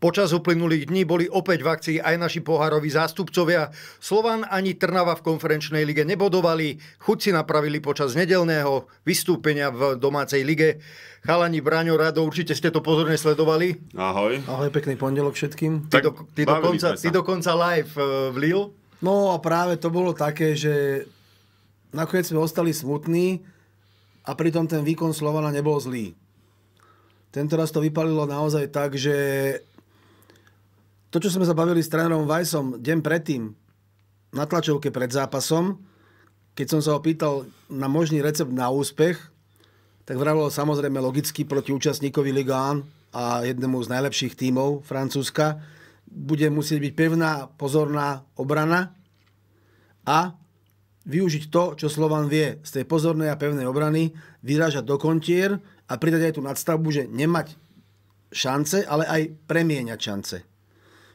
Počas uplynulých dní boli opäť v akcii aj naši pohároví zástupcovia. Slovan ani Trnava v konferenčnej lige nebodovali, Chudci napravili počas nedelného vystúpenia v domácej lige. Chalani Braňo Rado, určite ste to pozorne sledovali. Ahoj. Ahoj, pekný pondelok všetkým. Ty, tak, do, ty, dokonca, ty dokonca live e, v Lille. No a práve to bolo také, že nakoniec sme ostali smutní a pritom ten výkon Slovana nebol zlý. Tento raz to vypalilo naozaj tak, že to, čo sme sa bavili s trénerom Vajsom deň predtým, na tlačovke pred zápasom, keď som sa ho pýtal na možný recept na úspech, tak vravilo samozrejme logicky proti účastníkovi Ligán a jednému z najlepších tímov Francúzska. Bude musieť byť pevná, pozorná obrana a využiť to, čo Slovan vie z tej pozornej a pevnej obrany, vyrážať do kontier a pridať aj tú nadstavbu, že nemať šance, ale aj premieňať šance.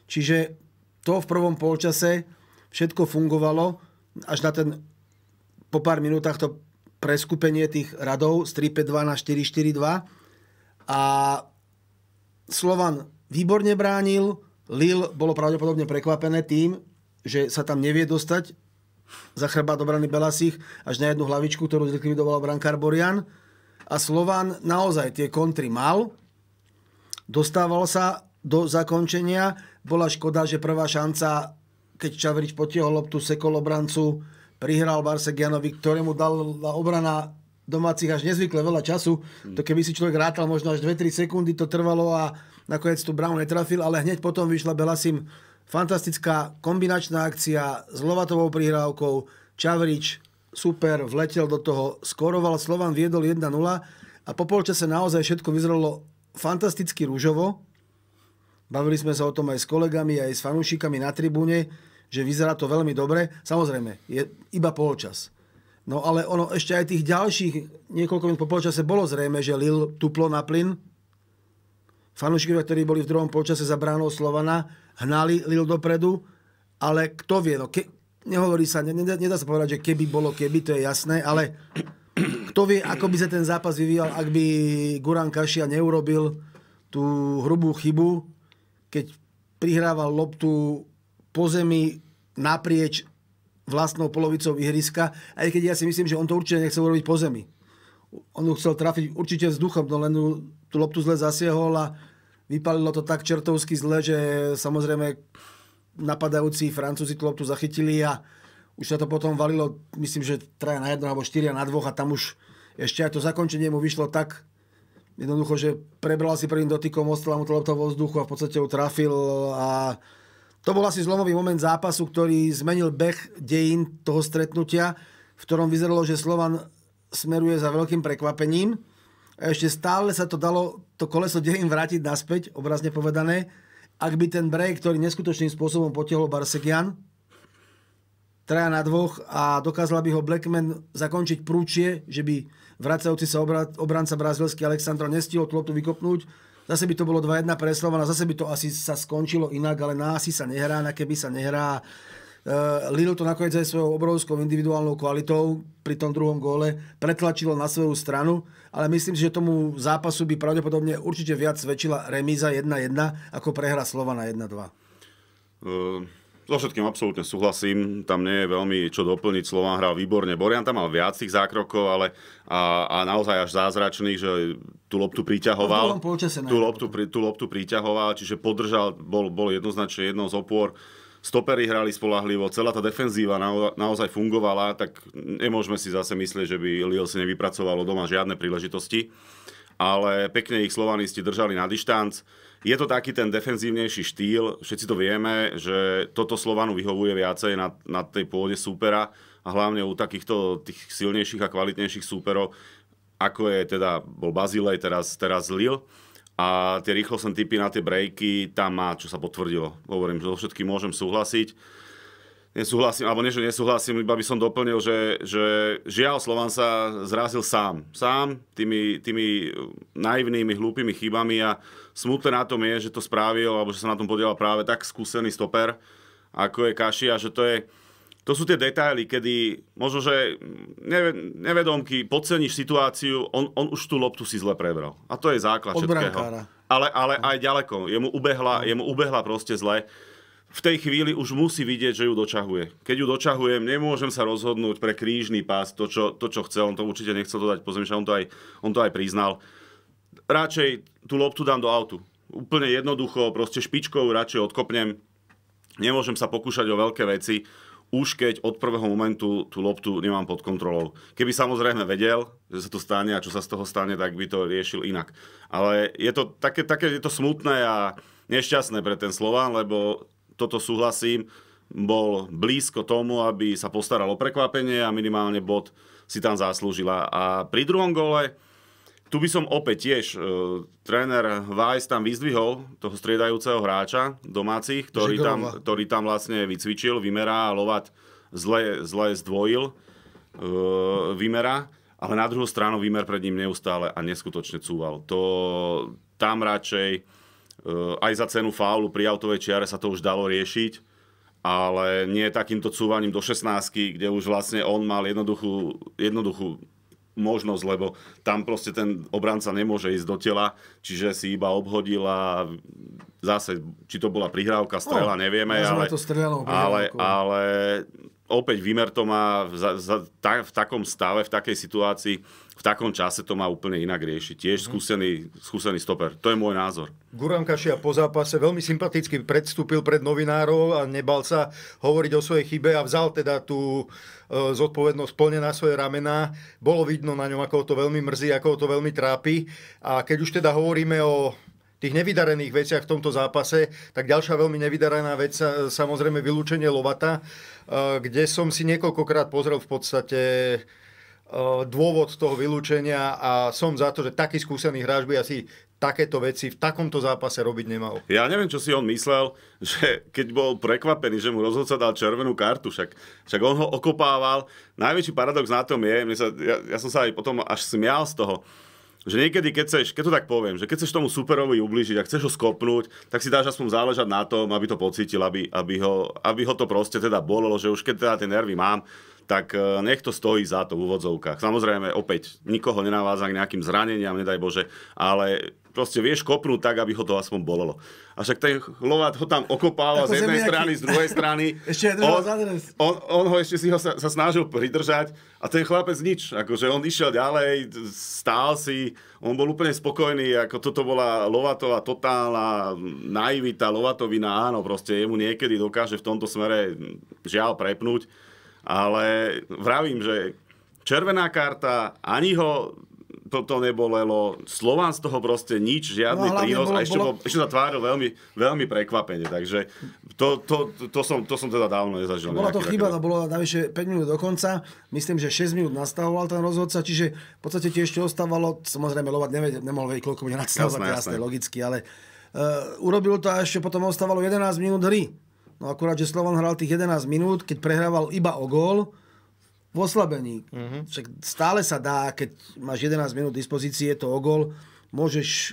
Čiže to v prvom polčase všetko fungovalo, až na ten po pár minútach to preskupenie tých radov z 3-5-2 na 4-4-2 a Slovan výborne bránil, Lil bolo pravdepodobne prekvapené tým, že sa tam nevie dostať za chrbát obrany Belasich až na jednu hlavičku, ktorú zlikvidoval brankár Borian. A slovan naozaj tie kontry mal, dostával sa do zakončenia, bola škoda, že prvá šanca, keď Čavrič potiehol loptu, sekol obrancu, prihral Barsek Janovi, ktorému dala obrana domácich až nezvykle veľa času. To keby si človek rátal možno až 2-3 sekundy, to trvalo a nakoniec tu Brown netrafil, ale hneď potom vyšla Belasim fantastická kombinačná akcia s Lovatovou prihrávkou. Čavrič super vletel do toho, skoroval, Slovan viedol 1-0 a po polčase naozaj všetko vyzeralo fantasticky rúžovo. Bavili sme sa o tom aj s kolegami, aj s fanúšikami na tribúne, že vyzerá to veľmi dobre. Samozrejme, je iba polčas. No ale ono ešte aj tých ďalších niekoľko minút po polčase bolo zrejme, že Lil tuplo na plyn. Fanúšikovia, ktorí boli v druhom polčase za bránou Slovana, hnali Lil dopredu, ale kto vie, no ke, nehovorí sa, nedá, nedá sa povedať, že keby bolo keby, to je jasné, ale kto vie, ako by sa ten zápas vyvíjal, ak by Guran Kašia neurobil tú hrubú chybu, keď prihrával loptu po zemi naprieč vlastnou polovicou ihriska, aj keď ja si myslím, že on to určite nechcel urobiť po zemi. On ju chcel trafiť určite vzduchom, no len tú loptu zle zasiehol a vypalilo to tak čertovsky zle, že samozrejme napadajúci Francúzi tú loptu zachytili a už sa to potom valilo, myslím, že traja na jedno alebo štyria na dvoch a tam už ešte aj to zakončenie mu vyšlo tak jednoducho, že prebral si prvým dotykom, ostala mu to lopta vo vzduchu a v podstate ho trafil a to bol asi zlomový moment zápasu, ktorý zmenil beh dejín toho stretnutia, v ktorom vyzeralo, že Slovan smeruje za veľkým prekvapením. A ešte stále sa to dalo, to koleso dejín vrátiť naspäť, obrazne povedané. Ak by ten break, ktorý neskutočným spôsobom potiahol Barsegian, traja na dvoch a dokázala by ho Blackman zakončiť prúčie, že by vracajúci sa obra, obranca brazilský Alexandro nestihol loptu vykopnúť. Zase by to bolo 2-1 pre Slovan a zase by to asi sa skončilo inak, ale na asi sa nehrá, na keby sa nehrá. E, Lidl to nakoniec aj svojou obrovskou individuálnou kvalitou pri tom druhom góle pretlačilo na svoju stranu, ale myslím si, že tomu zápasu by pravdepodobne určite viac svedčila remíza 1-1 ako prehra Slovana 1-2. Uh... So všetkým absolútne súhlasím, tam nie je veľmi čo doplniť, Slován hral výborne, Borian tam mal viac tých zákrokov, ale a, a naozaj až zázračný, že tú loptu priťahoval, tú loptu, tú loptu priťahoval, čiže podržal, bol, bol jednoznačne jednou z opôr, stoperi hrali spolahlivo, celá tá defenzíva naozaj fungovala, tak nemôžeme si zase myslieť, že by Lille si nevypracovalo doma žiadne príležitosti, ale pekne ich slovanisti držali na dištanc, je to taký ten defenzívnejší štýl, všetci to vieme, že toto Slovanu vyhovuje viacej na, na tej pôde súpera a hlavne u takýchto tých silnejších a kvalitnejších súperov, ako je teda, bol Bazilej, teraz, teraz Lil. A tie rýchlo som typy na tie breaky, tam má, čo sa potvrdilo. Hovorím, že so všetkým môžem súhlasiť Nesúhlasím, alebo nie, že nesúhlasím, iba by som doplnil, že, že žiaľ Slován sa zrazil sám. Sám tými, tými naivnými, hlúpými chybami a smutné na tom je, že to spravil, alebo že sa na tom podielal práve tak skúsený stoper, ako je Kaši a že to je... To sú tie detaily, kedy možno, že nevedomky podceníš situáciu, on, on už tú loptu si zle prebral. A to je základ Od všetkého. Brankára. Ale, ale no. aj ďaleko. Jemu ubehla, no. jemu ubehla proste zle v tej chvíli už musí vidieť, že ju dočahuje. Keď ju dočahujem, nemôžem sa rozhodnúť pre krížny pás, to čo, to, čo chce, on to určite nechcel dodať po on to aj, on to aj priznal. Radšej tú loptu dám do autu. Úplne jednoducho, proste špičkou radšej odkopnem. Nemôžem sa pokúšať o veľké veci, už keď od prvého momentu tú loptu nemám pod kontrolou. Keby samozrejme vedel, že sa to stane a čo sa z toho stane, tak by to riešil inak. Ale je to také, také je to smutné a nešťastné pre ten Slován, lebo toto súhlasím, bol blízko tomu, aby sa postaral o prekvapenie a minimálne bod si tam zaslúžila. A pri druhom gole, tu by som opäť tiež, e, tréner Weiss tam vyzdvihol toho striedajúceho hráča domácich, ktorý tam, ktorý tam vlastne vycvičil vymerá, a lovať zle, zle zdvojil e, Vimera, ale na druhú stranu vymer pred ním neustále a neskutočne cúval. To tam radšej Eh, aj za cenu faulu pri autovej čiare sa to už dalo riešiť, ale nie takýmto cúvaním do 16, kde už vlastne on mal jednoduchú, jednoduchú možnosť, lebo tam proste ten obranca nemôže ísť do tela, čiže si iba obhodila zase, či to bola prihrávka, strela, no, nevieme, ale, to strelou, ale, ale opäť Vimer to má v, za, ta, v takom stave, v takej situácii, v takom čase to má úplne inak riešiť. Tiež mm-hmm. skúsený, skúsený stoper. To je môj názor. Guram Kašia po zápase veľmi sympaticky predstúpil pred novinárov a nebal sa hovoriť o svojej chybe a vzal teda tú e, zodpovednosť plne na svoje ramená. Bolo vidno na ňom, ako ho to veľmi mrzí, ako ho to veľmi trápi. A keď už teda hovoríme o tých nevydarených veciach v tomto zápase, tak ďalšia veľmi nevydarená vec, samozrejme vylúčenie Lovata, eh, kde som si niekoľkokrát pozrel v podstate eh, dôvod toho vylúčenia a som za to, že taký skúsený hráč by asi takéto veci v takomto zápase robiť nemal. Ja neviem, čo si on myslel, že keď bol prekvapený, že mu rozhodca dal červenú kartu, však, však on ho okopával. Najväčší paradox na tom je, sa, ja, ja som sa aj potom až smial z toho, že niekedy, keď, chceš, keď to tak poviem, že keď chceš tomu superovi ublížiť a chceš ho skopnúť, tak si dáš aspoň záležať na tom, aby to pocítil, aby, aby, ho, aby ho to proste teda bolelo, že už keď teda tie nervy mám, tak e, nech to stojí za to v úvodzovkách. Samozrejme, opäť, nikoho nenavádza k nejakým zraneniam, nedaj Bože, ale proste vieš kopnúť tak, aby ho to aspoň bolelo. A však ten Lovat ho tam okopával z jednej strany, z druhej strany. ešte on, on, on, ho ešte si ho sa, sa snažil pridržať a ten chlapec nič. Akože on išiel ďalej, stál si, on bol úplne spokojný, ako toto bola Lovatová totálna naivita, Lovatovina, áno, proste jemu niekedy dokáže v tomto smere žiaľ prepnúť. Ale vravím, že červená karta ani ho toto nebolelo. Slován z toho proste nič, žiadny no, prínos bolo, a ešte, bolo... bol, ešte sa tváril veľmi, veľmi prekvapene. Takže to, to, to, som, to som teda dávno nezažil. Bola to chyba, to bolo navyše 5 minút do konca. Myslím, že 6 minút nastavoval ten rozhodca, čiže v podstate ti ešte ostávalo, samozrejme, Lovat nevedel, nemohol vedieť, koľko bude nastavovať, jasné, jasné, logicky, ale uh, urobil to a ešte potom ostávalo 11 minút hry. No akurát, že Slovan hral tých 11 minút, keď prehrával iba o gól, v oslabení. Mm-hmm. Však stále sa dá, keď máš 11 minút dispozície, to ogol, môžeš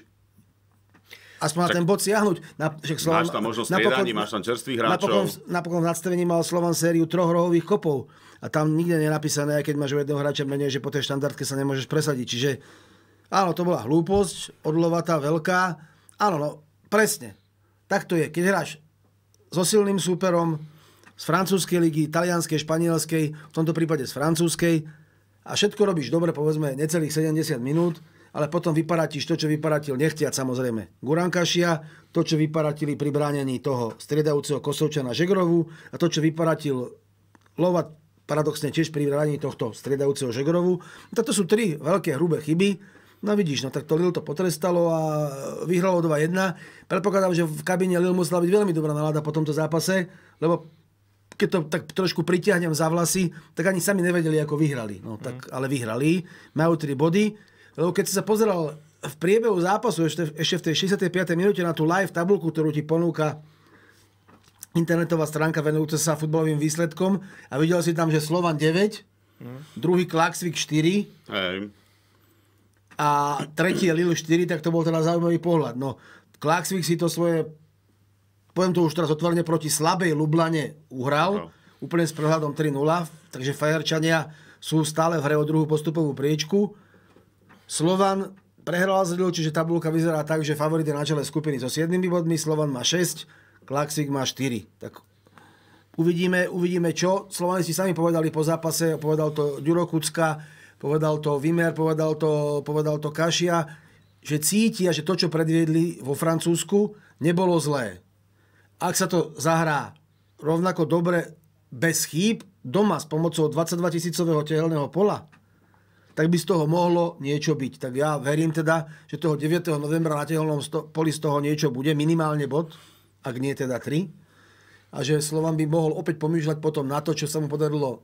aspoň tak na ten bod siahnuť. Na, však Slovan, máš tam možnosť striedaní, máš tam čerstvých hráčov. Napokon, napokon v nadstavení mal Slovan sériu troch rohových kopov a tam nikde nie je napísané, aj keď máš jedného hráča menej, že po tej štandardke sa nemôžeš presadiť. Čiže áno, to bola hlúposť, odlovatá, veľká. Áno, no, presne. Tak to je. Keď hráš so silným súperom, z francúzskej ligy, talianskej, španielskej, v tomto prípade z francúzskej a všetko robíš dobre, povedzme necelých 70 minút, ale potom vyparatíš to, čo vyparatil nechtiať samozrejme Gurankašia, to, čo vyparatili pri bránení toho striedajúceho Kosovčana Žegrovu a to, čo vyparatil Lovat paradoxne tiež pri bránení tohto striedajúceho Žegrovu. Toto sú tri veľké hrubé chyby, No vidíš, no tak to Lil to potrestalo a vyhralo 2-1. Predpokladám, že v kabíne Lil musela byť veľmi dobrá nalada po tomto zápase, lebo keď to tak trošku pritiahnem za vlasy, tak ani sami nevedeli, ako vyhrali. No, tak, mm. Ale vyhrali, majú 3 body, lebo keď si sa pozeral v priebehu zápasu, ešte, ešte v tej 65. minúte na tú live tabulku, ktorú ti ponúka internetová stránka venujúca sa futbalovým výsledkom a videl si tam, že Slovan 9, mm. druhý Klaxvik 4 hey. a tretí je Lille 4, tak to bol teda zaujímavý pohľad. No, Klaxvik si to svoje poviem to už teraz otvorene, proti slabej Lublane uhral, no. úplne s prehľadom 3-0, takže Fajerčania sú stále v hre o druhú postupovú priečku. Slovan prehral z čiže tabulka vyzerá tak, že favorit je na čele skupiny so 7 bodmi, Slovan má 6, Klaxik má 4. Tak uvidíme, uvidíme čo. Slovani si sami povedali po zápase, povedal to Ďuro Kucka, povedal to Vimer, povedal to, povedal to Kašia, že cítia, že to, čo predviedli vo Francúzsku, nebolo zlé ak sa to zahrá rovnako dobre bez chýb doma s pomocou 22 tisícového tehelného pola, tak by z toho mohlo niečo byť. Tak ja verím teda, že toho 9. novembra na tehelnom poli z toho niečo bude, minimálne bod, ak nie teda 3. A že Slovan by mohol opäť pomýšľať potom na to, čo sa mu podarilo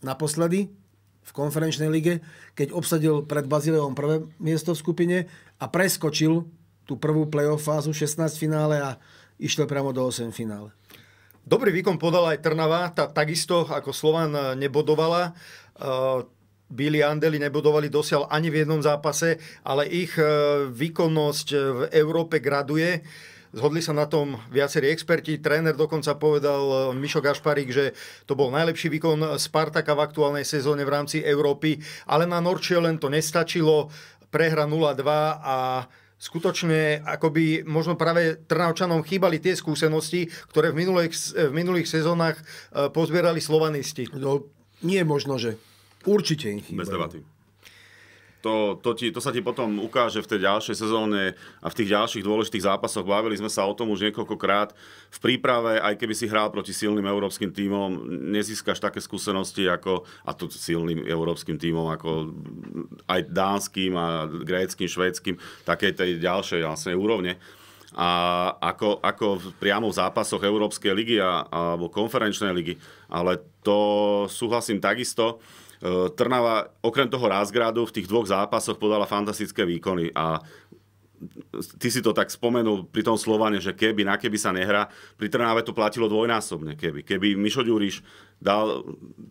naposledy v konferenčnej lige, keď obsadil pred Bazileom prvé miesto v skupine a preskočil tú prvú playoff fázu, 16 finále a išiel priamo do 8 finále. Dobrý výkon podala aj Trnava, tá takisto ako Slovan eh, nebodovala. Eh, Bili Andeli nebodovali dosiaľ ani v jednom zápase, ale ich eh, výkonnosť v Európe graduje. Zhodli sa na tom viacerí experti. Tréner dokonca povedal Mišo Gašparík, že to bol najlepší výkon Spartaka v aktuálnej sezóne v rámci Európy, ale na Norčielen to nestačilo. Prehra 0-2 a skutočne akoby možno práve Trnavčanom chýbali tie skúsenosti, ktoré v minulých, v minulých sezónach e, pozbierali slovanisti. No, nie možno, že určite im chýbali. Bez debaty to, to, ti, to sa ti potom ukáže v tej ďalšej sezóne a v tých ďalších dôležitých zápasoch. Bavili sme sa o tom už niekoľkokrát. V príprave, aj keby si hral proti silným európskym tímom, nezískaš také skúsenosti ako, a to silným európskym tímom, ako aj dánským a gréckým, švédským, také tej ďalšej vlastne úrovne a ako, ako priamo v zápasoch Európskej ligy a, alebo konferenčnej ligy. Ale to súhlasím takisto. Eh, Trnava okrem toho Rázgradu v tých dvoch zápasoch podala fantastické výkony a ty si to tak spomenul pri tom Slovane, že keby, na keby sa nehra, pri Trnave to platilo dvojnásobne, keby. Keby Mišo Ďuriš dal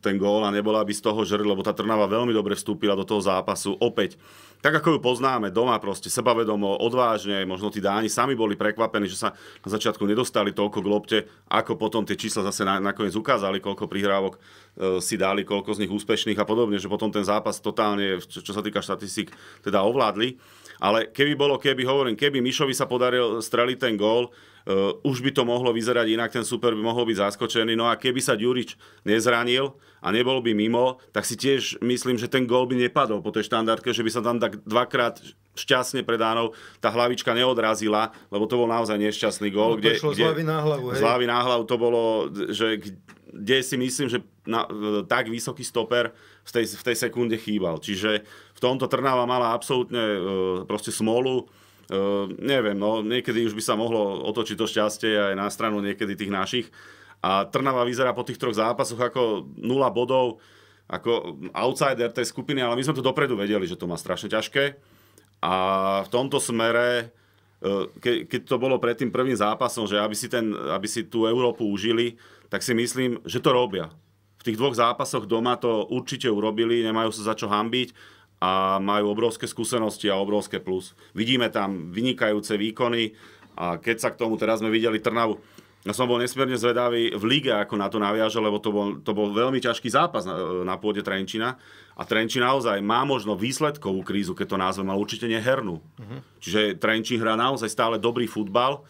ten gól a nebola by z toho žr, lebo tá Trnava veľmi dobre vstúpila do toho zápasu. Opäť, tak ako ju poznáme, doma proste, sebavedomo, odvážne, možno tí Dáni sami boli prekvapení, že sa na začiatku nedostali toľko k lopte, ako potom tie čísla zase nakoniec ukázali, koľko prihrávok e, si dali, koľko z nich úspešných a podobne, že potom ten zápas totálne, čo, čo sa týka štatistik, teda ovládli. Ale keby bolo, keby hovorím, keby Mišovi sa podaril streliť ten gól, Uh, už by to mohlo vyzerať inak, ten super by mohol byť zaskočený. No a keby sa Ďurič nezranil a nebol by mimo, tak si tiež myslím, že ten gól by nepadol po tej štandardke, že by sa tam tak dvakrát šťastne predánov tá hlavička neodrazila, lebo to bol naozaj nešťastný gól. No, kde, kde, z hlavy na hlavu. Hej. Z hlavy na hlavu to bolo, že kde si myslím, že na, eh, tak vysoký stoper v tej, v tej sekunde chýbal. Čiže v tomto Trnava mala absolútne e, proste smolu Ehm, neviem, no niekedy už by sa mohlo otočiť to šťastie aj na stranu niekedy tých našich. A Trnava vyzerá po tých troch zápasoch ako nula bodov, ako outsider tej skupiny, ale my sme to dopredu vedeli, že to má strašne ťažké. A v tomto smere, ehm, ke, keď to bolo pred tým prvým zápasom, že aby si, ten, aby si tú Európu užili, tak si myslím, že to robia. V tých dvoch zápasoch doma to určite urobili, nemajú sa za čo hambiť a majú obrovské skúsenosti a obrovské plus. Vidíme tam vynikajúce výkony a keď sa k tomu teraz sme videli Trnavu, ja som bol nesmierne zvedavý v lige, ako na to naviaže, lebo to bol, to bol veľmi ťažký zápas na, na pôde Trenčina. A Trenčín naozaj má možno výsledkovú krízu, keď to názvem, ale určite nehernú. Uh-huh. Mhm. Čiže Trenčín hrá naozaj stále dobrý futbal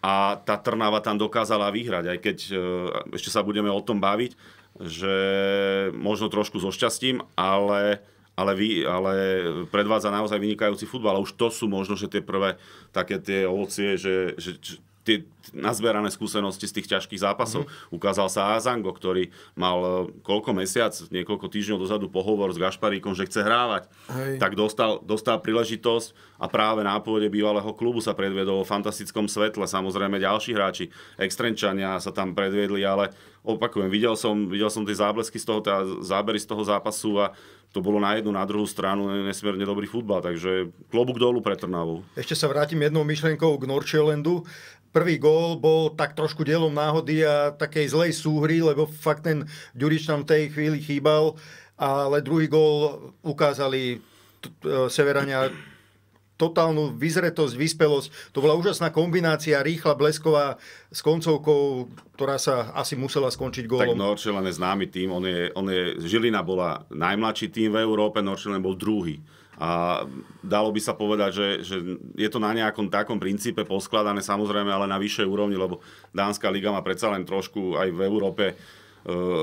a tá Trnava tam dokázala vyhrať, aj keď e, ešte sa budeme o tom baviť, že možno trošku so šťastím, ale ale, vy, ale predvádza naozaj vynikajúci futbal. A už to sú možno, že tie prvé také tie ovocie, že, že tie nazberané skúsenosti z tých ťažkých zápasov. Mm-hmm. Ukázal sa Azango, ktorý mal e, koľko mesiac, niekoľko týždňov dozadu pohovor s Gašparíkom, že chce hrávať. Hej. Tak dostal, dostal príležitosť a práve na pôde bývalého klubu sa predvedol o fantastickom svetle. Samozrejme ďalší hráči, extrenčania sa tam predviedli, ale opakujem, videl som, videl som tie záblesky z toho, tá zábery z toho zápasu a to bolo na jednu, na druhú stranu nesmierne dobrý futbal, takže klobúk dolu pre Trnavu. Ešte sa vrátim jednou myšlienkou k Norčelendu. Prvý gól bol tak trošku dielom náhody a takej zlej súhry, lebo fakt ten Ďurič tam tej chvíli chýbal, ale druhý gól ukázali e, Severania totálnu vyzretosť, vyspelosť. To bola úžasná kombinácia, rýchla, blesková, s koncovkou, ktorá sa asi musela skončiť gólom. Tak Norčelen je známy tým, on je, on je, Žilina bola najmladší tým v Európe, Norčelen bol druhý. A dalo by sa povedať, že, že je to na nejakom takom princípe poskladané, samozrejme, ale na vyššej úrovni, lebo Dánska liga má predsa len trošku aj v Európe e,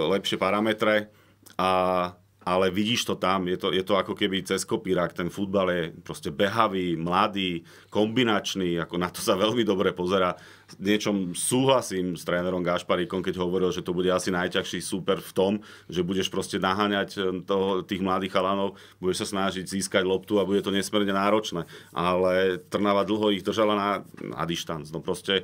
lepšie parametre. A ale vidíš to tam, je to, je to ako keby cez kopírak, ten futbal je proste behavý, mladý, kombinačný, ako na to sa veľmi dobre pozera. niečom súhlasím s trénerom Gašparíkom, keď hovoril, že to bude asi najťažší súper v tom, že budeš proste naháňať e, toho, tých mladých chalanov, budeš sa snažiť získať loptu a bude to nesmierne náročné. Ale Trnava dlho ich držala na, na distanc. No proste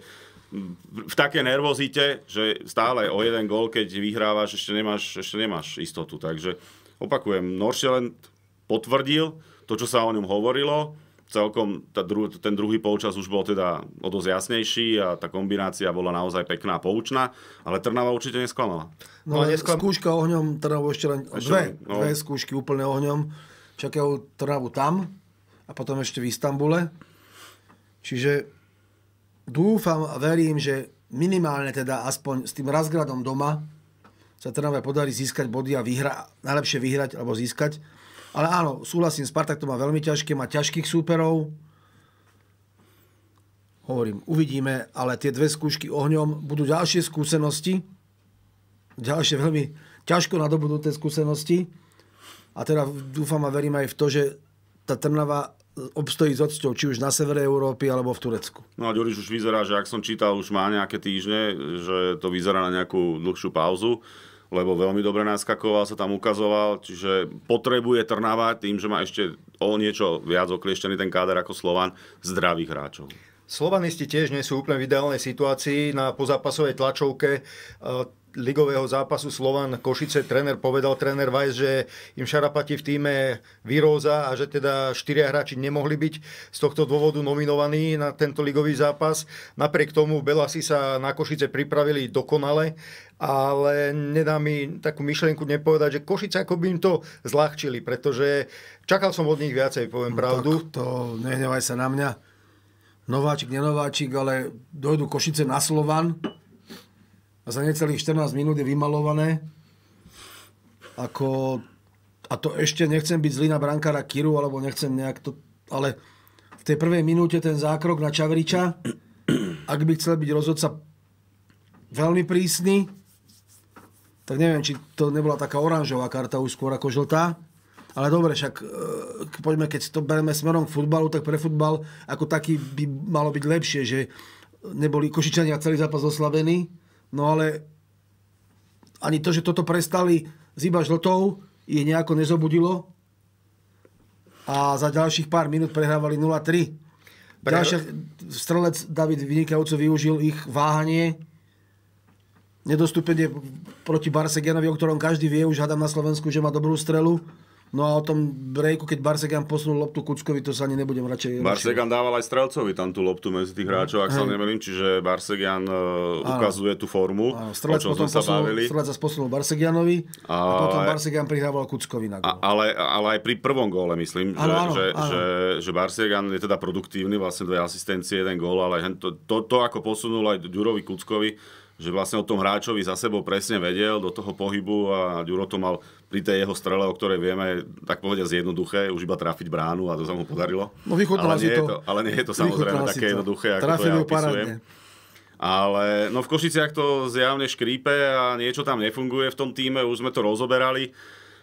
v takej nervozite, že stále o jeden gól, keď vyhrávaš, ešte nemáš, ešte nemáš istotu. Takže Opakujem, Noršelent potvrdil to, čo sa o ňom hovorilo. Celkom tá dru- ten druhý polčas už bol teda o dosť jasnejší a tá kombinácia bola naozaj pekná a poučná, ale Trnava určite nesklamala. No, no nesklam... skúška ohňom Trnavu ešte len... Dve, no. dve skúšky úplne ohňom. Čakajú Trnavu tam a potom ešte v Istambule. Čiže dúfam a verím, že minimálne teda aspoň s tým razgradom doma sa Trnave podarí získať body a vyhra, najlepšie vyhrať alebo získať. Ale áno, súhlasím, Spartak to má veľmi ťažké, má ťažkých súperov. Hovorím, uvidíme, ale tie dve skúšky ohňom budú ďalšie skúsenosti. Ďalšie veľmi ťažko nadobudnuté skúsenosti. A teda dúfam a verím aj v to, že tá Trnava obstojí s odsťou, či už na severe Európy, alebo v Turecku. No a Ďuriš už vyzerá, že ak som čítal, už má nejaké týždne, že to vyzerá na nejakú dlhšiu pauzu lebo veľmi dobre naskakoval, sa tam ukazoval, čiže potrebuje Trnava tým, že má ešte o niečo viac oklieštený ten káder ako Slovan, zdravých hráčov. Slovanisti tiež nie sú úplne v ideálnej situácii na pozápasovej tlačovke. E, ligového zápasu Slovan Košice tréner povedal, tréner Vajs, že im šarapati v týme výroza a že teda štyria hráči nemohli byť z tohto dôvodu nominovaní na tento ligový zápas. Napriek tomu Belasi sa na Košice pripravili dokonale, ale nedá mi takú myšlienku nepovedať, že Košice ako by im to zľahčili, pretože čakal som od nich viacej, poviem no, pravdu. to nehnevaj sa na mňa. Nováčik, nenováčik, ale dojdu Košice na Slovan, a za necelých 14 minút je vymalované. Ako, a to ešte nechcem byť zlý na brankára Kiru, alebo nechcem nejak to... Ale v tej prvej minúte ten zákrok na Čavriča, ak by chcel byť rozhodca veľmi prísny, tak neviem, či to nebola taká oranžová karta už skôr ako žltá. Ale dobre, však e, poďme, keď to bereme smerom k futbalu, tak pre futbal ako taký by malo byť lepšie, že neboli Košičania celý zápas oslabení, No ale ani to, že toto prestali z iba žltou, je nejako nezobudilo a za ďalších pár minút prehrávali 0-3. Pre... Ďalšia, strelec David vynikajúco využil ich váhanie, nedostúpenie proti Barsegenovi, o ktorom každý vie, už hádam na Slovensku, že má dobrú strelu. No a o tom breaku, keď Barsegan posunul loptu Kuckovi, to sa ani nebudem radšej... Barsegan dával aj Strelcovi tam tú loptu medzi tých hráčov, ak Hej. sa nemelím, čiže Barsegan uh, ukazuje tú formu, o čom potom sme sa bavili. Strelec sa posunul Barsegianovi a, a potom Barsegan prihrával Kuckovi na gól. Ale, ale aj pri prvom góle myslím, že, áno, že, že, že Barsegan je teda produktívny, vlastne dve asistencie, jeden gól, ale to, to, to ako posunul aj Ďurovi Kuckovi, že vlastne o tom hráčovi za sebou presne vedel, do toho pohybu a Ďuro to mal pri tej jeho strele, o ktorej vieme, tak povedia zjednoduché, už iba trafiť bránu a to sa mu podarilo. No ale, nie to, to, ale nie je to samozrejme také to. jednoduché, ako Trafili to ja opisujem. Ale no v Košiciach to zjavne škrípe a niečo tam nefunguje v tom týme, už sme to rozoberali.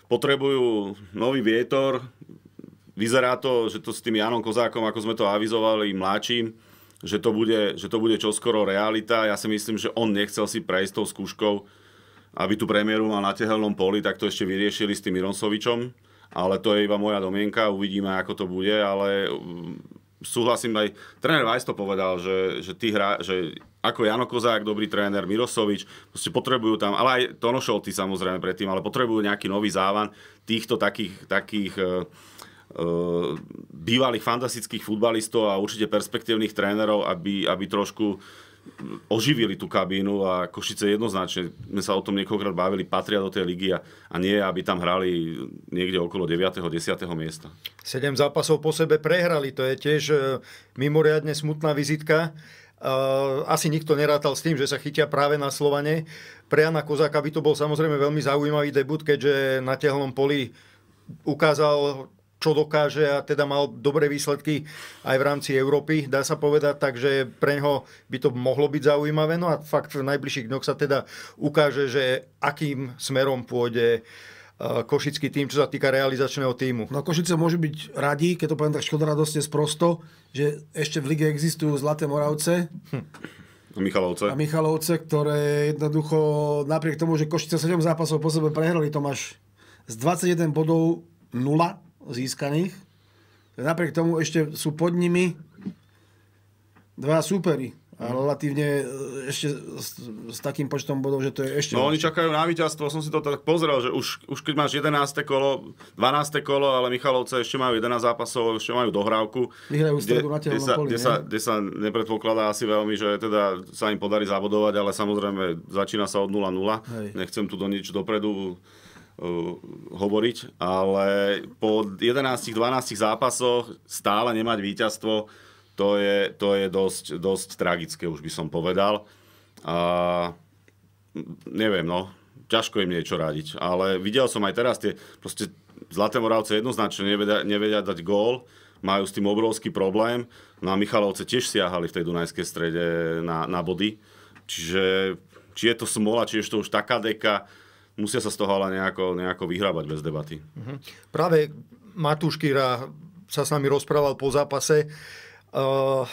Potrebujú nový vietor, vyzerá to, že to s tým Janom Kozákom, ako sme to avizovali, mladším, že to bude, že to bude čoskoro realita. Ja si myslím, že on nechcel si prejsť tou skúškou, aby tú premiéru mal na tehelnom poli, tak to ešte vyriešili s tým Ironsovičom. Ale to je iba moja domienka, uvidíme, ako to bude, ale mm, súhlasím aj, tréner Vajs to povedal, že, že, tí hra, že ako Jano Kozák, dobrý tréner, Mirosovič, proste potrebujú tam, ale aj Tonošolty samozrejme predtým, ale potrebujú nejaký nový závan týchto takých, takých eh, E, bývalých fantastických futbalistov a určite perspektívnych trénerov, aby, aby trošku oživili tú kabínu a Košice jednoznačne, sme sa o tom niekoľkrat bavili, patria do tej ligy a, a nie, aby tam hrali niekde okolo 9. 10. miesta. 7 zápasov po sebe prehrali, to je tiež e, mimoriadne smutná vizitka. E, asi nikto nerátal s tým, že sa chytia práve na Slovane. Pre Jana Kozáka by to bol samozrejme veľmi zaujímavý debut, keďže na tehlom poli ukázal čo dokáže a teda mal dobré výsledky aj v rámci Európy, dá sa povedať, takže pre ňo by to mohlo byť zaujímavé. No a fakt v najbližších dňoch sa teda ukáže, že akým smerom pôjde e, košický tým, čo sa týka realizačného týmu. No Košice môže byť radí, keď to poviem tak škoda radosne sprosto, že ešte v lige existujú Zlaté Moravce, hm. A Michalovce. A Michalovce, ktoré jednoducho, napriek tomu, že Košice 7 zápasov po sebe prehrali, Tomáš, z 21 bodov 0 získaných. Napriek tomu ešte sú pod nimi dva súperi. A mhm. relatívne e, ešte s, s takým počtom bodov, že to je ešte... No oni čakajú na víťazstvo, som si to tak pozrel, že už, už keď máš 11. kolo, 12. kolo, ale Michalovce ešte majú 11 zápasov, ešte majú dohrávku. Vyhrajú stredu na kde sa, poli, kde, sa, kde sa nepredpokladá asi veľmi, že teda sa im podarí zabodovať, ale samozrejme začína sa od 0-0. Hej. Nechcem tu do nič dopredu Eh, hovoriť, ale po 11-12 zápasoch stále nemať víťazstvo, to je, to je dosť, dosť tragické, už by som povedal. A mm, neviem, no, ťažko im niečo radiť, ale videl som aj teraz tie, proste Zlaté Moravce jednoznačne nevedia, nevedia dať gól, majú s tým obrovský problém. No a Michalovce tiež siahali v tej Dunajskej strede na, na body. Čiže či je to smola, či je to už taká deka, musia sa z toho ale nejako, nejako vyhrábať bez debaty. Mm-hmm. Práve Matúš Kýra sa s nami rozprával po zápase. Uh,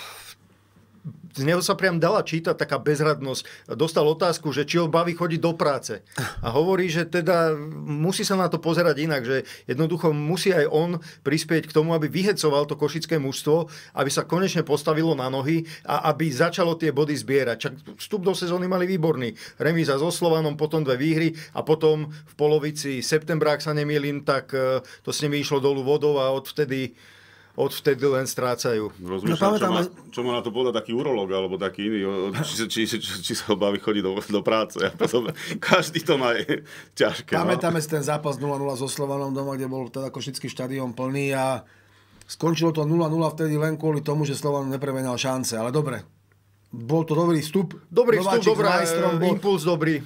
z neho sa priam dala čítať taká bezradnosť. Dostal otázku, že či ho baví chodiť do práce. A hovorí, že teda musí sa na to pozerať inak, že jednoducho musí aj on prispieť k tomu, aby vyhecoval to košické mužstvo, aby sa konečne postavilo na nohy a aby začalo tie body zbierať. Čak vstup do sezóny mali výborný. Remíza so Slovanom, potom dve výhry a potom v polovici septembra, ak sa nemýlim, tak eh, to s nimi išlo dolu vodou a odvtedy odvtedy len strácajú. Rozmýšľam, no, pamätám, čo, má, čo má na to povedať taký urológ alebo taký iný, či, či, či, či sa obaví chodiť do, do práce. Ja to, každý to má ťažké. No. Pamätáme no? si ten zápas 0-0 so Slovanom doma, kde bol teda Košický štadión plný a skončilo to 0-0 vtedy len kvôli tomu, že Slovan neprevenal šance. Ale dobre, bol to dobrý vstup. Dobrý vstup, dobrá, majstrom, eh, bol... impuls dobrý.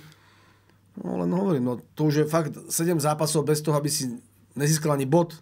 No len hovorím, no to už je fakt 7 zápasov bez toho, aby si nezískal ani bod.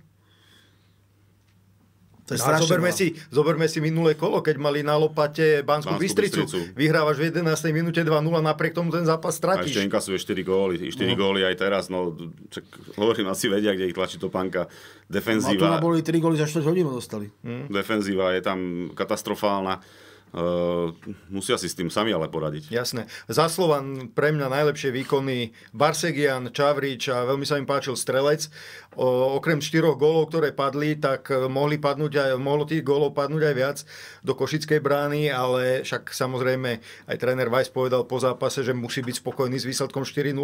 To je no strašné, zoberme, si, zoberme si minulé kolo, keď mali na lopate Banskú, Banskú Bystricu. Bystricu. Vyhrávaš v 11. minúte 2-0, napriek tomu ten zápas stratíš. A ešte inkasuje 4 góly, 4 no. góly aj teraz. No, čak, hovorím, asi vedia, kde ich tlačí to panka. Defenzíva. No a tu boli 3 góly za 4 hodín dostali. Hmm. Defenzíva je tam katastrofálna. Uh, musia si s tým sami ale poradiť. Jasné. Za Slovan pre mňa najlepšie výkony Barsegian, Čavrič a veľmi sa im páčil Strelec. O, okrem štyroch gólov, ktoré padli, tak e, mohli padnúť aj, mohlo tých gólov padnúť aj viac do Košickej brány, ale však samozrejme aj tréner Vajs povedal po zápase, že musí byť spokojný s výsledkom 4-0,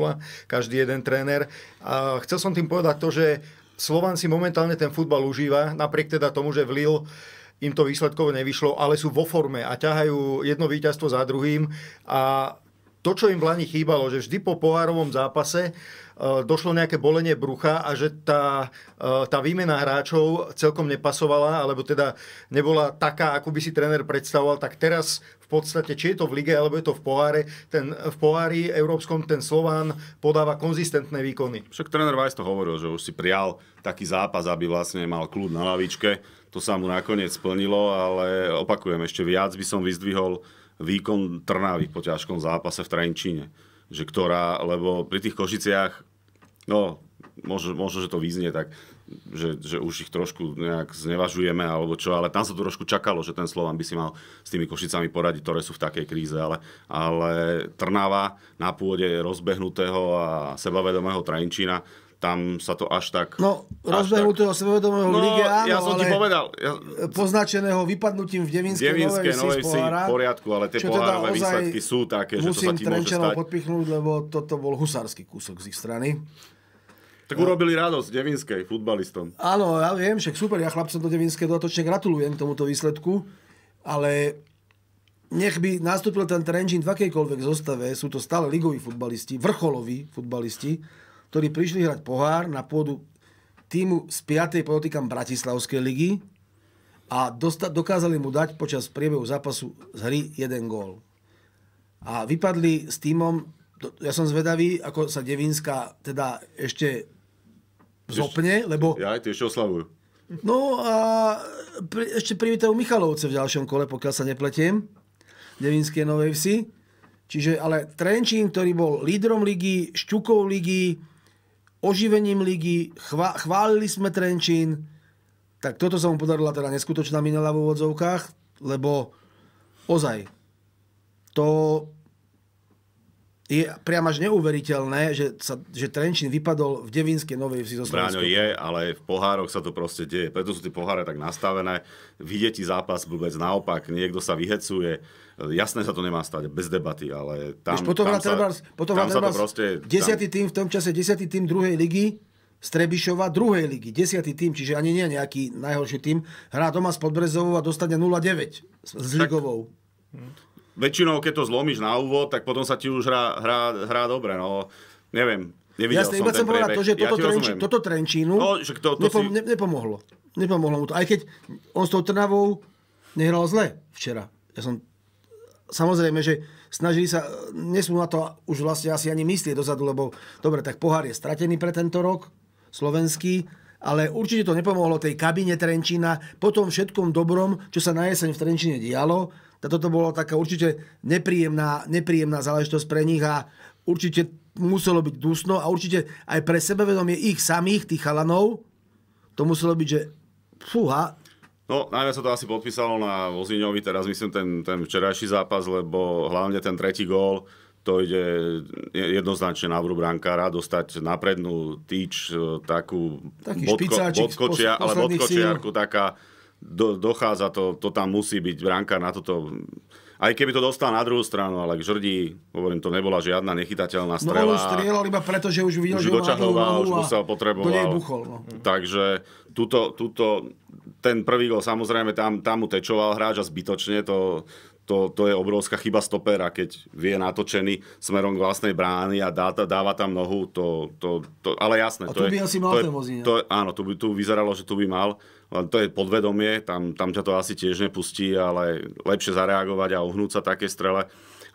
každý jeden tréner. A chcel som tým povedať to, že Slovan si momentálne ten futbal užíva, napriek teda tomu, že v Lille im to výsledkovo nevyšlo, ale sú vo forme a ťahajú jedno víťazstvo za druhým a to, čo im v Lani chýbalo, že vždy po pohárovom zápase e, došlo nejaké bolenie brucha a že tá, e, tá výmena hráčov celkom nepasovala, alebo teda nebola taká, ako by si tréner predstavoval, tak teraz v podstate, či je to v lige, alebo je to v poháre, ten, v pohári európskom ten Slován podáva konzistentné výkony. Však tréner Vajs to hovoril, že už si prial taký zápas, aby vlastne mal kľud na lavičke to sa mu nakoniec splnilo, ale opakujem, ešte viac by som vyzdvihol výkon Trnavy po ťažkom zápase v Trenčíne. Že ktorá, lebo pri tých Košiciach, no, možno, možno že to význie tak, že, že už ich trošku nejak znevažujeme alebo čo, ale tam sa to trošku čakalo, že ten Slovan by si mal s tými Košicami poradiť, ktoré sú v takej kríze, ale, ale Trnava na pôde rozbehnutého a sebavedomého Trenčína tam sa to až tak... No, rozbehnutého tak... svedomového no, lige, áno, ja som ti povedal. Ja... Poznačeného vypadnutím v Devinskej, Devinskej novej vsi v poriadku, ale tie teda pohárové teda výsledky sú také, že to sa ti môže stať. podpichnúť, lebo toto bol husársky kúsok z ich strany. Tak no. urobili radosť Devinskej futbalistom. Áno, ja viem, však super, ja chlapcom do Devinskej dodatočne gratulujem k tomuto výsledku, ale nech by nastúpil ten Trenčín v akejkoľvek zostave, sú to stále ligoví futbalisti, vrcholoví futbalisti, ktorí prišli hrať pohár na pôdu týmu z 5. podotýkam Bratislavskej ligy a dosta- dokázali mu dať počas priebehu zápasu z hry jeden gól. A vypadli s týmom, ja som zvedavý, ako sa Devinská teda ešte zopne, lebo... Ja aj tie ešte oslavujú. No a pri, ešte privítajú Michalovce v ďalšom kole, pokiaľ sa nepletiem. Devinské Novej Vsi. Čiže ale Trenčín, ktorý bol lídrom ligy, Šťukov ligy, oživením ligy, chva, chválili sme Trenčín, tak toto sa mu podarila teda neskutočná minela v úvodzovkách, lebo ozaj to je priam až neuveriteľné, že, sa, že Trenčín vypadol v Devinskej Novej v zo je, ale v pohároch sa to proste deje. Preto sú tie poháre tak nastavené. vidieť ti zápas vôbec naopak. Niekto sa vyhecuje Jasné sa to nemá stať, bez debaty, ale tam, Víš, potom tam, sa, trebárs, potom tam sa to proste... Desiatý tam... tým v tom čase, desiatý tým druhej ligy, Strebišova druhej ligy, desiatý tým, čiže ani nie nejaký najhorší tým, hrá doma s Podbrezovou a dostane 0,9 s Ligovou. Tak, väčšinou, keď to zlomíš na úvod, tak potom sa ti už hrá, hrá, hrá dobre, no neviem. Nevidel Jasne, som iba chcem povedať to, že toto, ja trenči, toto Trenčínu no, že to, to nepom, si... nepomohlo. Nepomohlo mu to. Aj keď on s tou Trnavou nehral zle včera. Ja som samozrejme, že snažili sa, nesmú na to už vlastne asi ani myslieť dozadu, lebo dobre, tak pohár je stratený pre tento rok, slovenský, ale určite to nepomohlo tej kabine Trenčína, po tom všetkom dobrom, čo sa na jeseň v trenčine dialo, toto bolo taká určite nepríjemná, nepríjemná záležitosť pre nich a určite muselo byť dusno a určite aj pre sebevedomie ich samých, tých chalanov, to muselo byť, že fúha, No, najviac sa to asi podpísalo na Voziňovi, teraz myslím ten, ten včerajší zápas, lebo hlavne ten tretí gól, to ide jednoznačne na hru brankára, dostať na prednú týč e, takú Taký bodko, bodkočia, ale bodkočiarku taká, do, dochádza to, to tam musí byť brankár na toto aj keby to dostal na druhú stranu, ale k Žrdí, hovorím, to nebola žiadna nechytateľná strela. No on strieľal iba preto, že už videl, už že dočahoval, už musel potreboval. Do nej buchol, no. Takže tuto, tuto, ten prvý gol samozrejme tam, tam mu tečoval hráč a zbytočne to, to, to je obrovská chyba stopera, keď vie natočený smerom k vlastnej brány a dá, dáva tam nohu, to, to, to ale jasné. A tu to by je, asi mal to ten vozín. To, no. áno, tu, by, tu vyzeralo, že tu by mal, len to je podvedomie, tam, tam ťa to asi tiež nepustí, ale lepšie zareagovať a uhnúť sa také strele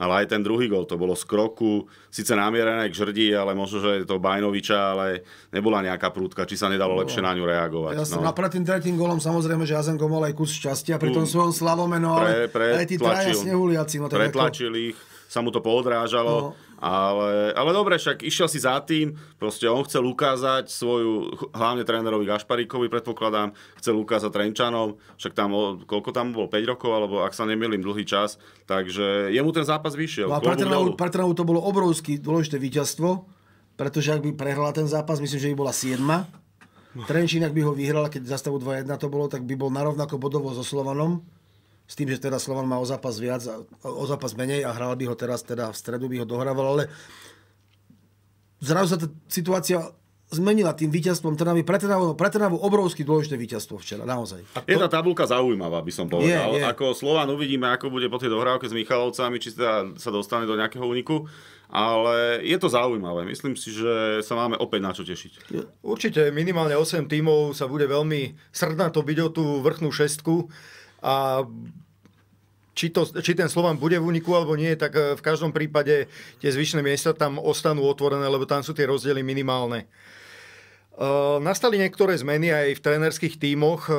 ale aj ten druhý gol, to bolo z kroku, síce namierené k žrdi, ale možno, že je to Bajnoviča, ale nebola nejaká prúdka, či sa nedalo lepšie na ňu reagovať. Ja som no. napred tým tretím golom samozrejme, že Jazenko mal aj kus šťastia pri tom svojom slavomeno, ale pre, pre, aj tí traja snehuliaci. No, pretlačil ako... ich, sa mu to poodrážalo. No ale, ale dobre, však išiel si za tým, proste on chcel ukázať svoju, hlavne trénerovi Gašparíkovi predpokladám, chcel ukázať Trenčanov, však tam, koľko tam bol, 5 rokov, alebo ak sa nemýlim, dlhý čas, takže jemu ten zápas vyšiel. No a pre to bolo obrovské dôležité víťazstvo, pretože ak by prehrala ten zápas, myslím, že by bola 7. No. Trenčín, ak by ho vyhral, keď za stavu 2-1 to bolo, tak by bol narovnako bodovo so Slovanom s tým, že teda Slovan má o zápas viac, o zápas menej a hral by ho teraz teda v stredu, by ho dohrával, ale zrazu sa tá situácia zmenila tým víťazstvom Trnavy. Pre Trnavu, pre Trnavu obrovský dôležité víťazstvo včera, naozaj. A to... tá tabulka zaujímavá, by som povedal. Je, je. Ako Slovan uvidíme, ako bude po tej dohrávke s Michalovcami, či teda sa dostane do nejakého úniku. Ale je to zaujímavé. Myslím si, že sa máme opäť na čo tešiť. Určite minimálne 8 tímov sa bude veľmi to byť o tú vrchnú šestku a či, to, či ten Slovan bude v úniku alebo nie, tak eh, v každom prípade tie zvyšné miesta tam ostanú otvorené, lebo tam sú tie rozdiely minimálne. Eh, nastali niektoré zmeny aj v trénerských tímoch. Eh,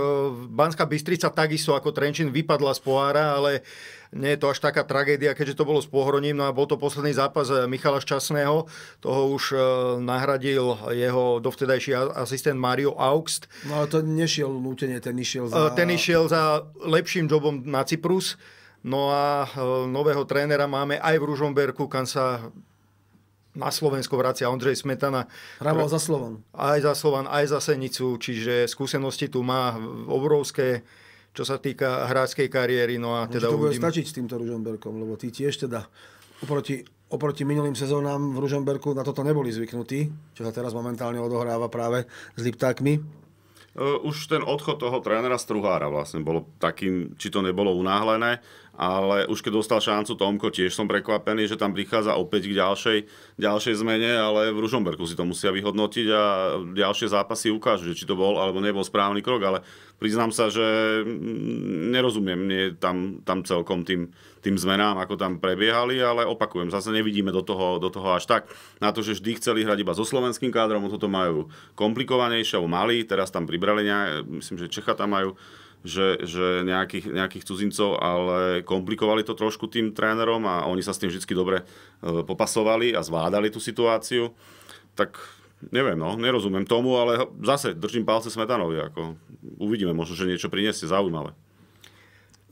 Banská Bystrica takisto ako Trenčín vypadla z pohára, ale uh, nie je to až taká tragédia, keďže to bolo s pohroním. No a bol to posledný zápas eh, Michala Šťastného. Toho už eh, nahradil jeho dovtedajší asistent Mario Augst. No ale to nešiel nútenie, ten išiel za... Eh, ten išiel za lepším jobom na Cyprus. No a nového trénera máme aj v Ružomberku, kam sa na Slovensko vracia Ondrej Smetana. Hrával za Slovan. Aj za Slovan, aj za Senicu, čiže skúsenosti tu má obrovské čo sa týka hráčskej kariéry. No a teda to bude stačiť s týmto Ružomberkom, lebo ty tiež teda oproti, oproti minulým sezónám v Ružomberku na toto neboli zvyknutí, čo sa teraz momentálne odohráva práve s Liptákmi. E, už ten odchod toho trénera Struhára vlastne bolo takým, či to nebolo unáhlené, ale už keď dostal šancu Tomko, tiež som prekvapený, že tam prichádza opäť k ďalšej, ďalšej zmene, ale v Ružomberku si to musia vyhodnotiť a ďalšie zápasy ukážu, či to bol alebo nebol správny krok, ale priznám sa, že mm, nerozumiem nie tam, tam celkom tým, tým zmenám, ako tam prebiehali, ale opakujem, zase nevidíme do toho, do toho až tak. Na to, že vždy chceli hrať iba so slovenským kádrom, toto majú komplikovanejšie, alebo mali, teraz tam pribrali, ne, myslím, že Čecha tam majú, že, že nejakých, nejakých cudzincov, ale komplikovali to trošku tým trénerom a oni sa s tým vždy dobre e, popasovali a zvládali tú situáciu. Tak neviem, no, nerozumiem tomu, ale zase držím palce Smetanovi. Ako. Uvidíme, možno, že niečo priniesie zaujímavé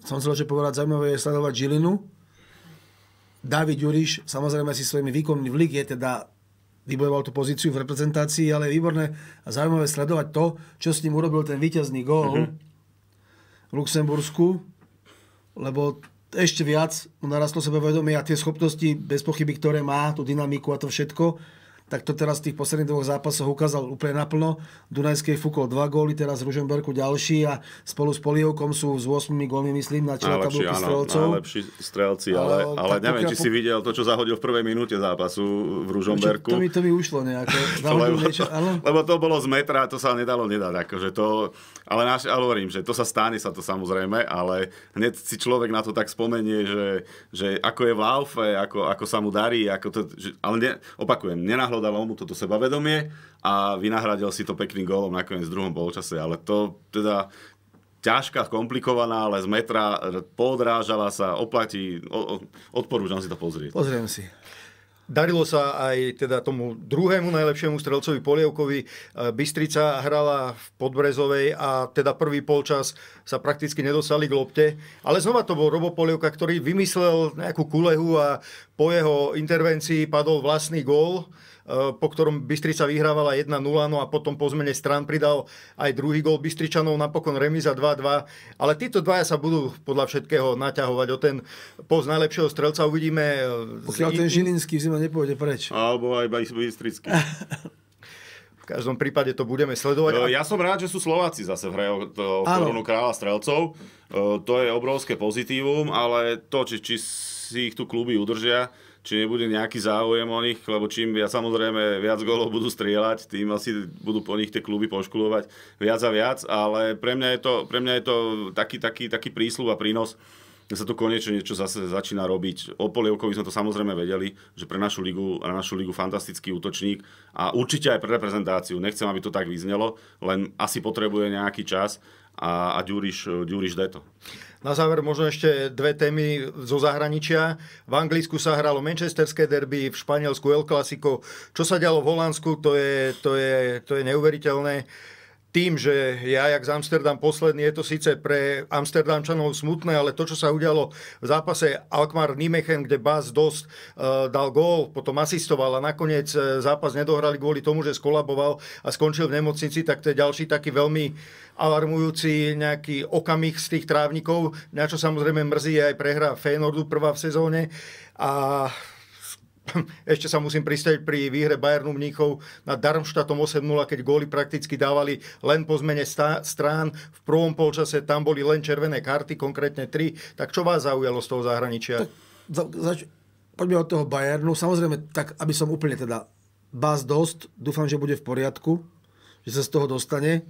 som chcel že povedať, zaujímavé je sledovať Žilinu. David Juriš, samozrejme si svojimi výkonmi v Ligue, teda vybojoval tú pozíciu v reprezentácii, ale je výborné a zaujímavé sledovať to, čo s ním urobil ten víťazný gól uh-huh. v Luxembursku, lebo ešte viac narastlo sebevedomie a tie schopnosti bez pochyby, ktoré má, tú dynamiku a to všetko, tak to teraz v tých posledných dvoch zápasoch ukázal úplne naplno. Dunajskej fúkol dva góly, teraz v Ružomberku ďalší a spolu s Polievkom sú s 8 gólmi, myslím, na čele tabulky strelcov. Najlepší strelci, ale, ale, ale neviem, či si videl to, čo zahodil v prvej minúte zápasu v Ružomberku. To, mi, to mi ušlo nejako. lebo, niečo, ale... lebo to bolo z metra, to sa nedalo nedať. Akože to, ale, naš, ale hovorím, že to sa stane sa to samozrejme, ale hneď si človek na to tak spomenie, že, že ako je v laufe, ako, ako sa mu darí, ako to, že, ale ne, opakujem, nenahlo Romero, dalo mu toto sebavedomie a vynahradil si to pekným gólom nakoniec v druhom polčase, ale to teda ťažká, komplikovaná, ale z metra podrážala sa, oplatí, o, o, odporúčam si to pozrieť. Pozriem si. Darilo sa aj teda tomu druhému najlepšiemu strelcovi Polievkovi. E, Bystrica hrala v Podbrezovej a teda prvý polčas sa prakticky nedostali k lopte. Ale znova to bol Robo Polievka, ktorý vymyslel nejakú kulehu a po jeho intervencii padol vlastný gól. Eh, po ktorom Bystrica vyhrávala 1-0, no a potom po zmene strán pridal aj druhý gol Bystričanov, napokon remiza 2-2. Ale títo dvaja sa budú podľa všetkého naťahovať o ten post najlepšieho strelca. Uvidíme... Eh, Pokiaľ ten Žilinský zima nepôjde preč. Alebo aj Bystrický. V každom prípade to budeme sledovať. Eh, ja som rád, že sú Slováci zase v hre o korunu kráľa strelcov. To je obrovské pozitívum, ale to, či, či si ich tu kluby udržia, či nebude nejaký záujem o nich, lebo čím viac, samozrejme viac golov budú strieľať, tým asi budú po nich tie kluby poškulovať viac a viac, ale pre mňa je to, pre mňa je to taký, taký, taký prísľub a prínos, sa tu konečne niečo zase začína robiť. O Polievkovi sme to samozrejme vedeli, že pre našu ligu, na našu ligu fantastický útočník a určite aj pre reprezentáciu. Nechcem, aby to tak vyznelo, len asi potrebuje nejaký čas a, a Ďuriš, Ďuriš Deto. Na záver možno ešte dve témy zo zahraničia. V Anglicku sa hralo manchesterské derby, v Španielsku El Clasico. Čo sa dialo v Holandsku, to je, to je, to je neuveriteľné tým, že ja, jak z Amsterdam posledný, je to síce pre Amsterdamčanov smutné, ale to, čo sa udialo v zápase Alkmar Nimechen, kde Bas dosť uh, dal gól, potom asistoval a nakoniec e, zápas nedohrali kvôli tomu, že skolaboval a skončil v nemocnici, tak to je ďalší taký veľmi alarmujúci nejaký okamih z tých trávnikov, na čo samozrejme mrzí aj prehra Feynordu prvá v sezóne. A ešte sa musím pristaviť pri výhre Bayernu Mníchov na Darmštatom 8-0, keď góly prakticky dávali len po zmene stá- strán. V prvom polčase tam boli len červené karty, konkrétne tri, Tak čo vás zaujalo z toho zahraničia? Za, za, poďme od toho Bayernu. Samozrejme, tak aby som úplne teda bás dosť, dúfam, že bude v poriadku, že sa z toho dostane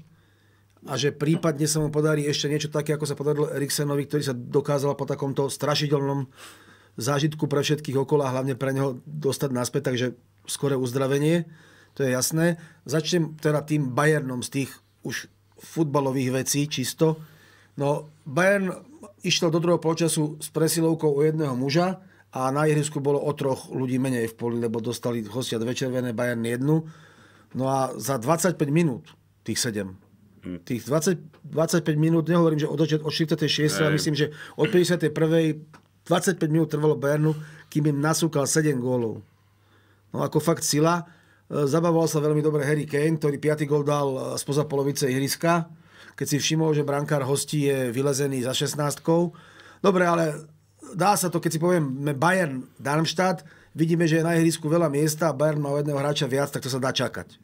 a že prípadne sa mu podarí ešte niečo také, ako sa podarilo Eriksenovi, ktorý sa dokázal po takomto strašidelnom zážitku pre všetkých okolo a hlavne pre neho dostať naspäť, takže skore uzdravenie, to je jasné. Začnem teda tým Bayernom z tých už futbalových vecí čisto. No, Bayern išiel do druhého polčasu s presilovkou o jedného muža a na ihrisku bolo o troch ľudí menej v poli, lebo dostali hostia dve červené, Bayern jednu. No a za 25 minút, tých 7, hm. tých 20, 25 minút, nehovorím, že od, od 46, ale myslím, že od 51. 25 minút trvalo Bayernu, kým im nasúkal 7 gólov. No ako fakt sila. E, Zabával sa veľmi dobre Harry Kane, ktorý 5. gól dal e, spoza polovice ihriska, keď si všimol, že brankár hostí je vylezený za 16. Dobre, ale dá sa to, keď si povieme Bayern Darmstadt, vidíme, že je na ihrisku veľa miesta a Bayern má o jedného hráča viac, tak to sa dá čakať.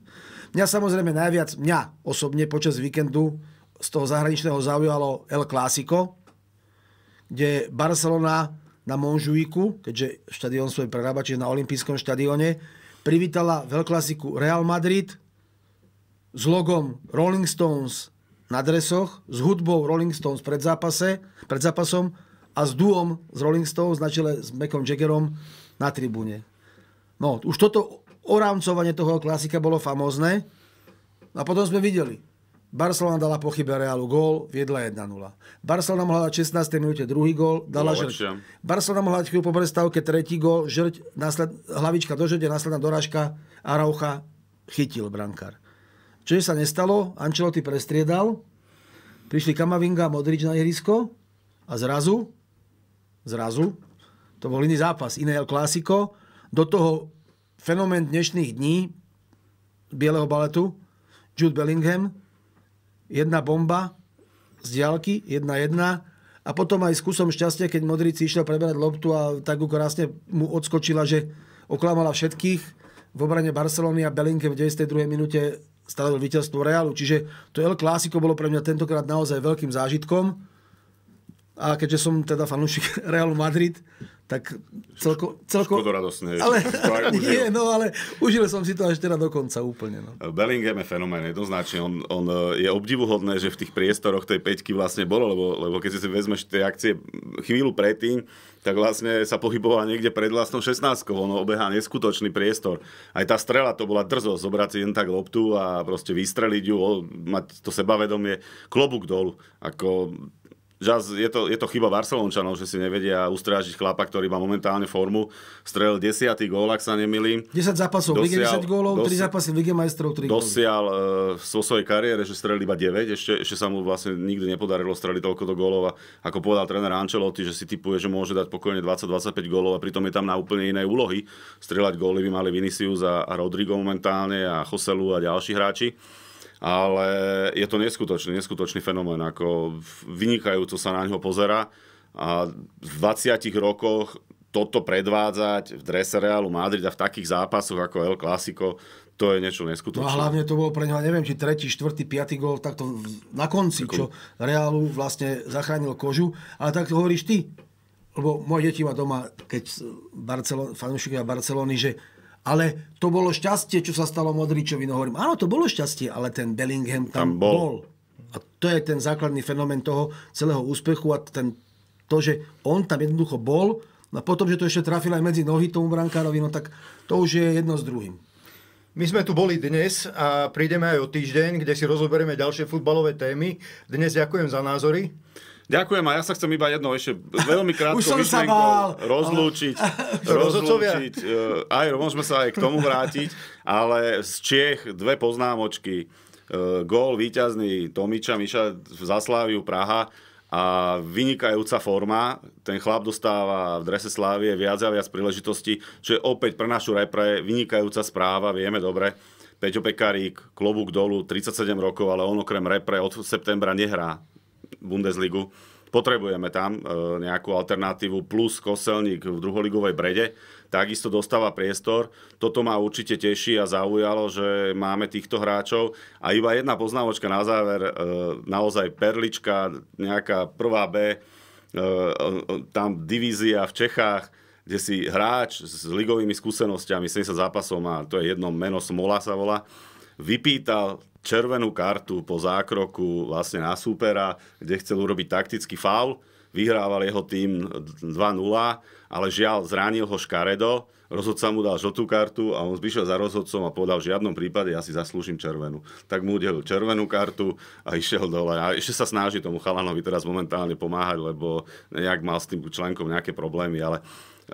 Mňa samozrejme najviac, mňa osobne počas víkendu z toho zahraničného zaujalo El Clásico, kde Barcelona na Monžuiku, keďže štadión svoj prerába, čiže na olympijskom štadióne, privítala veľklasiku Real Madrid s logom Rolling Stones na dresoch, s hudbou Rolling Stones pred, zápase, pred zápasom a s duom z Rolling Stones na čele s Mekom Jaggerom na tribúne. No, už toto orámcovanie toho klasika bolo famózne no a potom sme videli, Barcelona dala po chybe Realu gól, viedla 1-0. Barcelona mohla dať 16. minúte druhý gól, dala no, Žrť. Barcelona mohla dať chvíľu po prestávke tretí gól, Žrť, nasled, hlavička do Žrťa, následná dorážka, Araucha chytil brankár. Čo sa nestalo, Ancelotti prestriedal, prišli Kamavinga a Modrič na ihrisko a zrazu, zrazu, to bol iný zápas, iné El Clásico, do toho fenomén dnešných dní Bieleho baletu, Jude Bellingham, jedna bomba z diálky, jedna jedna, a potom aj s kusom šťastia, keď Modrici išiel preberať loptu a tak krásne mu odskočila, že oklamala všetkých v obrane Barcelony a Belinke v 92. minúte stanovil víťazstvo Realu. Čiže to El Clásico bolo pre mňa tentokrát naozaj veľkým zážitkom a keďže som teda fanúšik Realu Madrid, tak celko... celko... radosne. Ale, nie, no, ale užil som si to až teda dokonca úplne. No. Bellingham je fenomén, jednoznačne. On, on, eh, je obdivuhodné, že v tých priestoroch tej peťky vlastne bolo, lebo, lebo keď si vezmeš tie akcie chvíľu predtým, tak vlastne sa pohyboval niekde pred vlastnou 16 Ono obehá neskutočný priestor. Aj tá strela to bola drzosť, zobrať si jen tak loptu a proste vystreliť ju, mať to sebavedomie, klobúk dolu. Ako Žas, je, to, je to chyba Barcelončanov, že si nevedia ustrážiť chlapa, ktorý má momentálne formu. Strelil 10. gól, ak sa nemýlim. 10 zápasov v 10 gólov, 3 zápasy v lige majstrov, 3 Dosial uh, vo svojej kariére, že strelil iba 9, ešte, ešte sa mu vlastne nikdy nepodarilo streliť toľko do gólov. A ako povedal tréner Ancelotti, že si typuje, že môže dať pokojne 20-25 gólov a pritom je tam na úplne inej úlohy. Strelať góly by mali Vinicius a, a Rodrigo momentálne a Joselu a ďalší hráči ale je to neskutočný, neskutočný fenomén, ako vynikajúco sa na ňo pozera a v 20 rokoch toto predvádzať v drese Realu Madrid a v takých zápasoch ako El Clasico, to je niečo neskutočné. No a hlavne to bolo pre neho, neviem, či tretí, štvrtý, piatý gol, takto na konci, čo Realu vlastne zachránil kožu. Ale tak to hovoríš ty, lebo moje deti ma doma, keď Barcelon, fanúšikovia Barcelony, že ale to bolo šťastie, čo sa stalo Modričovi. No hovorím, áno, to bolo šťastie, ale ten Bellingham tam, tam bol. bol. A to je ten základný fenomén toho celého úspechu a ten, to, že on tam jednoducho bol no a potom, že to ešte trafil aj medzi nohy tomu brankárovi, no tak to už je jedno s druhým. My sme tu boli dnes a prídeme aj o týždeň, kde si rozoberieme ďalšie futbalové témy. Dnes ďakujem za názory. Ďakujem a ja sa chcem iba jedno ešte veľmi krátko Už rozlúčiť. rozlúčiť eh, aj, môžeme sa aj k tomu vrátiť, ale z Čiech dve poznámočky. Eh, gól víťazný Tomiča Miša v Zasláviu Praha a vynikajúca forma. Ten chlap dostáva v drese Slávie viac a viac príležitostí, čo je opäť pre našu repre vynikajúca správa, vieme dobre. Peťo Pekarík, klobúk dolu, 37 rokov, ale on okrem repre od septembra nehrá Bundesligu. Potrebujeme tam e, nejakú alternatívu, plus koselník v druholigovej brede, takisto dostáva priestor. Toto ma určite teší a zaujalo, že máme týchto hráčov. A iba jedna poznámočka na záver, e, naozaj perlička, nejaká prvá B, e, tam divízia v Čechách, kde si hráč s ligovými skúsenostiami, 70 zápasov má, to je jedno meno, Smola sa volá, vypýtal červenú kartu po zákroku vlastne na súpera, kde chcel urobiť taktický faul. Vyhrával jeho tým 2-0, ale žiaľ zranil ho Škaredo. Rozhodca mu dal žltú kartu a on zbyšiel za rozhodcom a povedal, v žiadnom prípade ja si zaslúžim červenú. Tak mu udelil červenú kartu a išiel dole. A ešte sa snaží tomu chalanovi teraz momentálne pomáhať, lebo nejak mal s tým členkom nejaké problémy, ale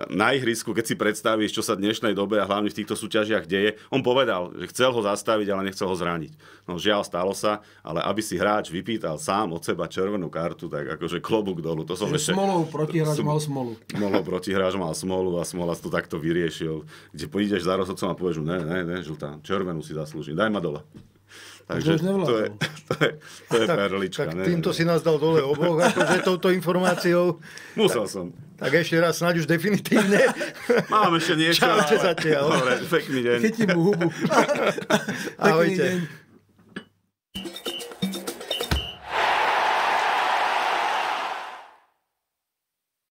na ihrisku, keď si predstavíš, čo sa dnešnej dobe a hlavne v týchto súťažiach deje, on povedal, že chcel ho zastaviť, ale nechcel ho zraniť. No žiaľ, stalo sa, ale aby si hráč vypýtal sám od seba červenú kartu, tak akože klobúk dolu. To som ešte... Smolou protihráč mal smolu. Smolov protihráč mal smolu a smola to takto vyriešil. Kde pôjdeš za rozhodcom a povieš, ne, ne, ne, žltá, červenú si zaslúži, daj ma dole. Takže to je, to je, to je tak, perlička. Tak týmto ne. si nás dal dole oboch, akože touto informáciou. Musel tak, som. Tak ešte raz, snáď už definitívne. Mám ešte niečo. Čaute ale... zatiaľ. Dobre, pekný deň. Chytím mu hubu. Ahojte. Pekný Deň.